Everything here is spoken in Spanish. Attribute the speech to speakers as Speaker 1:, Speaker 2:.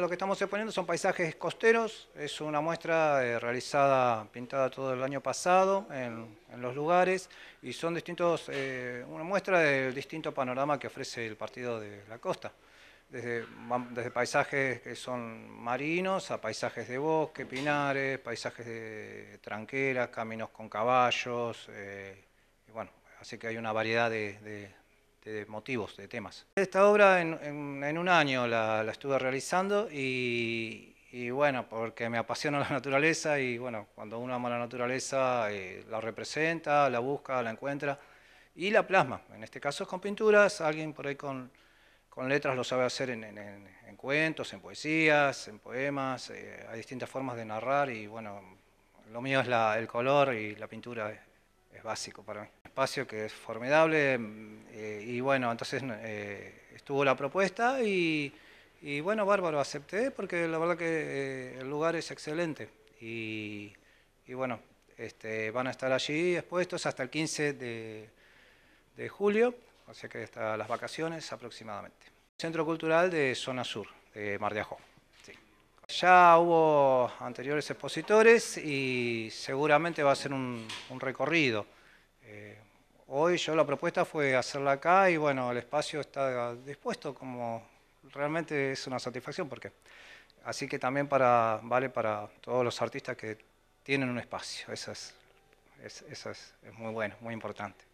Speaker 1: Lo que estamos exponiendo son paisajes costeros, es una muestra eh, realizada, pintada todo el año pasado en, los lugares y son distintos, eh, una muestra del distinto panorama que ofrece el partido de la costa. Desde, paisajes que son marinos a paisajes de bosque, pinares, paisajes de tranqueras, caminos con caballos, eh, bueno, así que hay una variedad de de motivos, de temas. Esta obra en, un año la, estuve realizando y, bueno, porque me apasiona la naturaleza y bueno, cuando uno ama la naturaleza eh, la representa, la busca, la encuentra y la plasma. En este caso es con pinturas, alguien por ahí con, con letras lo sabe hacer en, en, en, cuentos, en poesías, en poemas, eh, hay distintas formas de narrar y bueno, lo mío es el color y la pintura es, es, básico para mí. Espacio que es formidable, eh, y bueno, entonces eh, estuvo la propuesta y, bueno, bárbaro, acepté porque la verdad que eh, el lugar es excelente. Y, bueno, este, van a estar allí expuestos hasta el 15 de, julio, o sea que hasta las vacaciones aproximadamente. Centro Cultural de Zona Sur, de Mar de Ajó. Ya hubo anteriores expositores y seguramente va a ser un recorrido. Hoy yo la propuesta fue hacerla acá y bueno, el espacio está dispuesto como realmente es una satisfacción porque así que también para vale para todos los artistas que tienen un espacio, eso es, eso es, es muy bueno, muy importante.